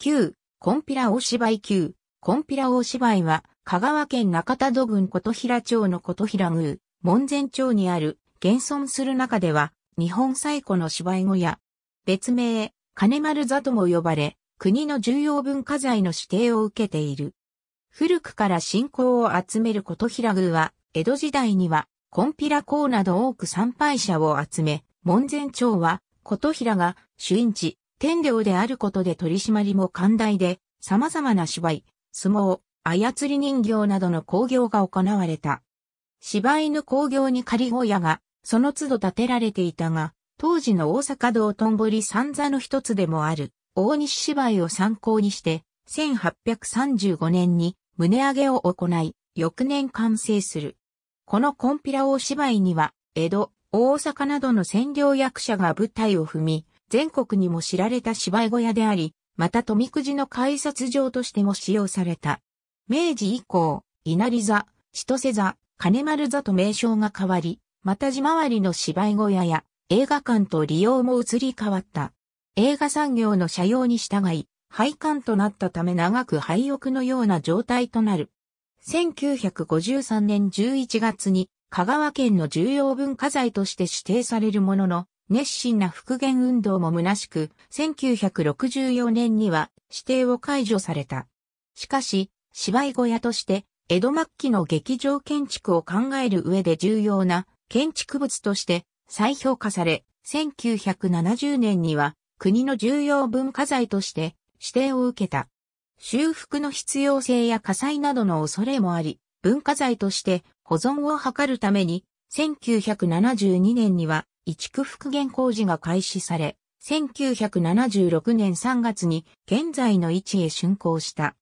9、コンピラ大芝居9、コンピラ大芝居は、香川県中田土郡琴平町の琴平宮、門前町にある、現存する中では、日本最古の芝居小屋。別名、金丸座とも呼ばれ、国の重要文化財の指定を受けている。古くから信仰を集める琴平宮は、江戸時代には、コンピラ公など多く参拝者を集め、門前町は、琴平が主因地、天領であることで取り締まりも寛大で、様々な芝居、相撲、操り人形などの興行が行われた。芝居の興行に仮小屋が、その都度建てられていたが、当時の大阪道頓堀三座の一つでもある、大西芝居を参考にして、1835年に胸上げを行い、翌年完成する。このコンピラ大芝居には、江戸、大阪などの占領役者が舞台を踏み、全国にも知られた芝居小屋であり、また富くじの改札場としても使用された。明治以降、稲荷座、千歳座、金丸座と名称が変わり、また地回りの芝居小屋や映画館と利用も移り変わった。映画産業の社用に従い、廃館となったため長く廃屋のような状態となる。1953年11月に香川県の重要文化財として指定されるものの、熱心な復元運動も虚しく、1964年には指定を解除された。しかし、芝居小屋として、江戸末期の劇場建築を考える上で重要な建築物として再評価され、1970年には国の重要文化財として指定を受けた。修復の必要性や火災などの恐れもあり、文化財として保存を図るために、1972年には一区復元工事が開始され、1976年3月に現在の位置へ竣工した。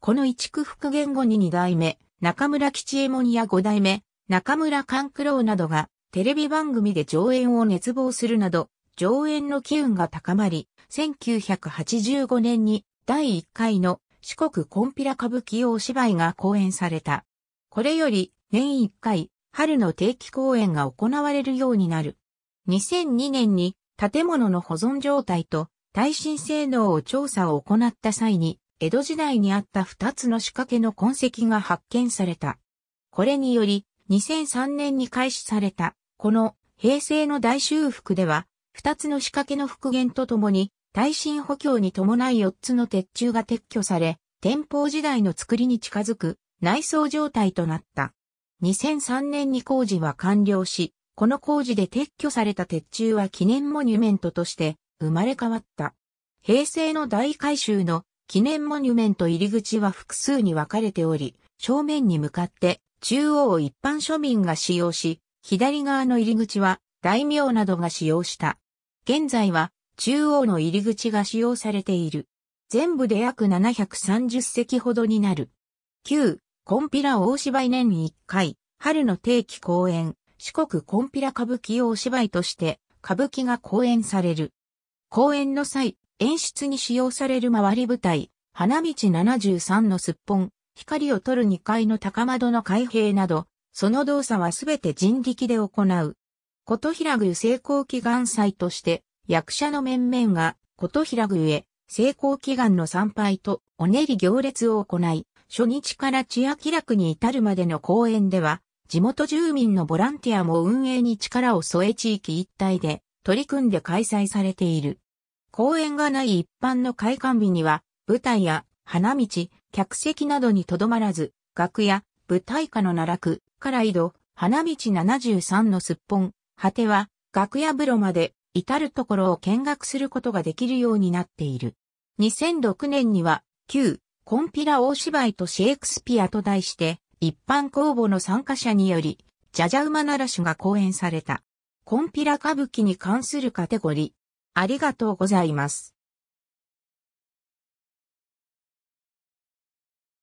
この一区復元後に2代目、中村吉右衛門や5代目、中村勘九郎などがテレビ番組で上演を熱望するなど、上演の機運が高まり、1985年に第1回の四国コンピラ歌舞伎用芝居が公演された。これより年1回春の定期公演が行われるようになる。2002年に建物の保存状態と耐震性能を調査を行った際に、江戸時代にあった2つの仕掛けの痕跡が発見された。これにより、2003年に開始された、この平成の大修復では、2つの仕掛けの復元とともに、耐震補強に伴い4つの鉄柱が撤去され、天保時代の作りに近づく内装状態となった。2003年に工事は完了し、この工事で撤去された鉄柱は記念モニュメントとして生まれ変わった。平成の大改修の記念モニュメント入り口は複数に分かれており、正面に向かって中央を一般庶民が使用し、左側の入り口は大名などが使用した。現在は中央の入り口が使用されている。全部で約730席ほどになる。旧、コンピラ大芝居年1回、春の定期公演、四国コンピラ歌舞伎用芝居として歌舞伎が公演される。公演の際、演出に使用される回り舞台、花道73のすっぽん、光を取る2階の高窓の開閉など、その動作はすべて人力で行う。琴平宮成功祈願祭として、役者の面々が琴平宮へ成功祈願の参拝とお練り行列を行い、初日から千秋楽に至るまでの公演では、地元住民のボランティアも運営に力を添え地域一体で取り組んで開催されている。公園がない一般の開館日には、舞台や花道、客席などにとどまらず、楽屋、舞台下の奈落から井戸、花道73のすっぽん、果ては楽屋風呂まで至るところを見学することができるようになっている。2006年には、旧、コンピラ大芝居とシェイクスピアと題して、一般公募の参加者により、じゃじゃマならしが講演された。コンピラ歌舞伎に関するカテゴリー。ありがとうございます。